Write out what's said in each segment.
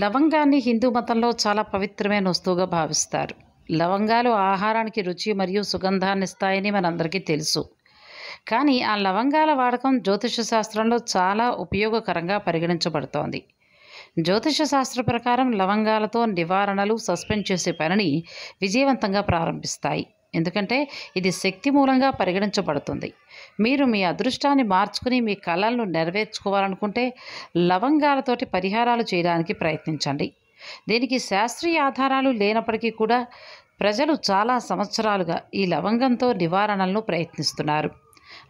లవంగాన్ని హిందూ మతంలో చాలా పవిత్రమైన వస్తువుగా భావిస్తారు లవంగాలు ఆహారానికి రుచి మరియు సుగంధాన్ని ఇస్తాయని మనందరికీ తెలుసు కానీ ఆ లవంగాల వాడకం జ్యోతిష శాస్త్రంలో చాలా ఉపయోగకరంగా పరిగణించబడుతోంది జ్యోతిష శాస్త్ర ప్రకారం లవంగాలతో నివారణలు సస్పెండ్ చేసే పనిని విజయవంతంగా ప్రారంభిస్తాయి ఎందుకంటే ఇది శక్తి మూలంగా పరిగణించబడుతుంది మీరు మీ అదృష్టాన్ని మార్చుకుని మీ కళలను నెరవేర్చుకోవాలనుకుంటే లవంగాలతోటి పరిహారాలు చేయడానికి ప్రయత్నించండి దీనికి శాస్త్రీయ ఆధారాలు లేనప్పటికీ కూడా ప్రజలు చాలా సంవత్సరాలుగా ఈ లవంగంతో నివారణలను ప్రయత్నిస్తున్నారు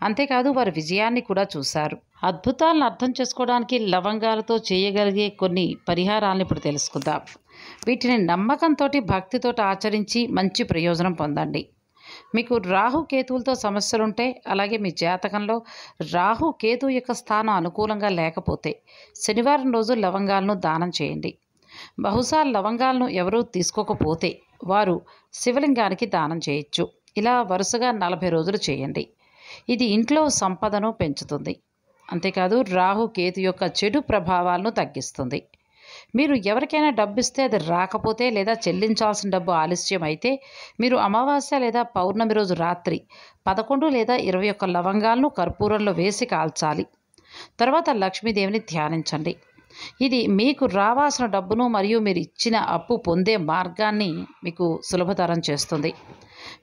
అంతేకాదు వారి విజయాన్ని కూడా చూశారు అద్భుతాలను అర్థం చేసుకోవడానికి లవంగాలతో చేయగలిగే కొన్ని పరిహారాలను ఇప్పుడు తెలుసుకుందాం వీటిని నమ్మకంతో భక్తితో ఆచరించి మంచి ప్రయోజనం పొందండి మీకు రాహు కేతువులతో సమస్యలుంటే అలాగే మీ జాతకంలో రాహు కేతు యొక్క స్థానం అనుకూలంగా లేకపోతే శనివారం రోజు లవంగాలను దానం చేయండి బహుశా లవంగాలను ఎవరూ తీసుకోకపోతే వారు శివలింగానికి దానం చేయొచ్చు ఇలా వరుసగా నలభై రోజులు చేయండి ఇది ఇంట్లో సంపదను పెంచుతుంది అంతేకాదు రాహు కేతు యొక్క చెడు ప్రభావాలను తగ్గిస్తుంది మీరు ఎవరికైనా డబ్బు ఇస్తే అది రాకపోతే లేదా చెల్లించాల్సిన డబ్బు ఆలస్యం అయితే మీరు అమావాస్య లేదా పౌర్ణమి రోజు రాత్రి పదకొండు లేదా ఇరవై ఒక్క లవంగాలను కర్పూరంలో వేసి కాల్చాలి తర్వాత లక్ష్మీదేవిని ధ్యానించండి ఇది మీకు రావాల్సిన డబ్బును మరియు మీరు ఇచ్చిన అప్పు పొందే మార్గాన్ని మీకు సులభతరం చేస్తుంది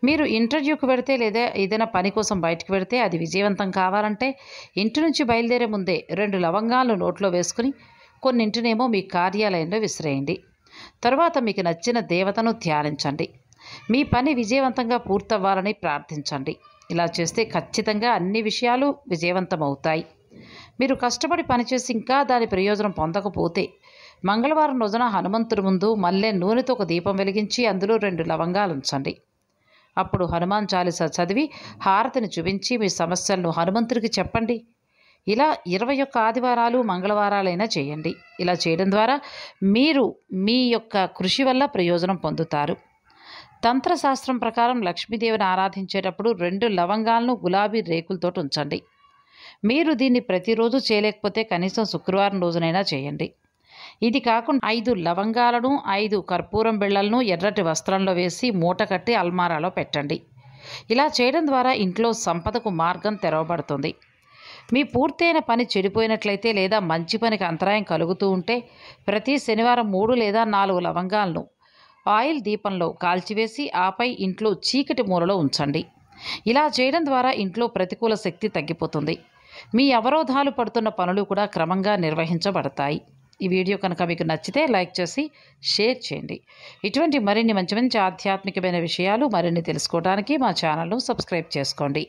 మీరు ఇంటర్వ్యూకి వెడితే లేదా ఏదైనా పని కోసం బయటకు వెడితే అది విజయవంతం కావాలంటే ఇంటి నుంచి బయలుదేరే ముందే రెండు లవంగాలు నోట్లో వేసుకుని కొన్నింటినేమో మీ కార్యాలయంలో విసిరేయండి తరువాత మీకు నచ్చిన దేవతను ధ్యానించండి మీ పని విజయవంతంగా పూర్తవ్వాలని ప్రార్థించండి ఇలా చేస్తే ఖచ్చితంగా అన్ని విషయాలు విజయవంతమవుతాయి మీరు కష్టపడి పనిచేసి ఇంకా దాని ప్రయోజనం పొందకపోతే మంగళవారం రోజున హనుమంతుడి ముందు మల్లె నూనెతో ఒక దీపం వెలిగించి అందులో రెండు లవంగాలు ఉంచండి అప్పుడు హనుమాన్ చాలీసా చదివి హారతిని చూపించి మీ సమస్యలను హనుమంతుడికి చెప్పండి ఇలా ఇరవై ఒక్క ఆదివారాలు మంగళవారాలైనా చేయండి ఇలా చేయడం ద్వారా మీరు మీ యొక్క కృషి వల్ల ప్రయోజనం పొందుతారు తంత్రశాస్త్రం ప్రకారం లక్ష్మీదేవిని ఆరాధించేటప్పుడు రెండు లవంగాలను గులాబీ రేకులతో ఉంచండి మీరు దీన్ని ప్రతిరోజు చేయలేకపోతే కనీసం శుక్రవారం రోజునైనా చేయండి ఇది కాకుండా ఐదు లవంగాలను ఐదు కర్పూరం బిళ్ళలను ఎర్రటి వస్త్రంలో వేసి మూట కట్టి అల్మారాలో పెట్టండి ఇలా చేయడం ద్వారా ఇంట్లో సంపదకు మార్గం తెరవబడుతుంది మీ పూర్తయిన పని చెడిపోయినట్లయితే లేదా మంచి పనికి అంతరాయం కలుగుతూ ఉంటే ప్రతి శనివారం మూడు లేదా నాలుగు లవంగాలను ఆయిల్ దీపంలో కాల్చివేసి ఆపై ఇంట్లో చీకటి మూలలో ఉంచండి ఇలా చేయడం ద్వారా ఇంట్లో ప్రతికూల శక్తి తగ్గిపోతుంది మీ అవరోధాలు పడుతున్న పనులు కూడా క్రమంగా నిర్వహించబడతాయి ఈ వీడియో కనుక మీకు నచ్చితే లైక్ చేసి షేర్ చేయండి ఇటువంటి మరిన్ని మంచి మంచి ఆధ్యాత్మికమైన విషయాలు మరిన్ని తెలుసుకోవడానికి మా ఛానల్ను సబ్స్క్రైబ్ చేసుకోండి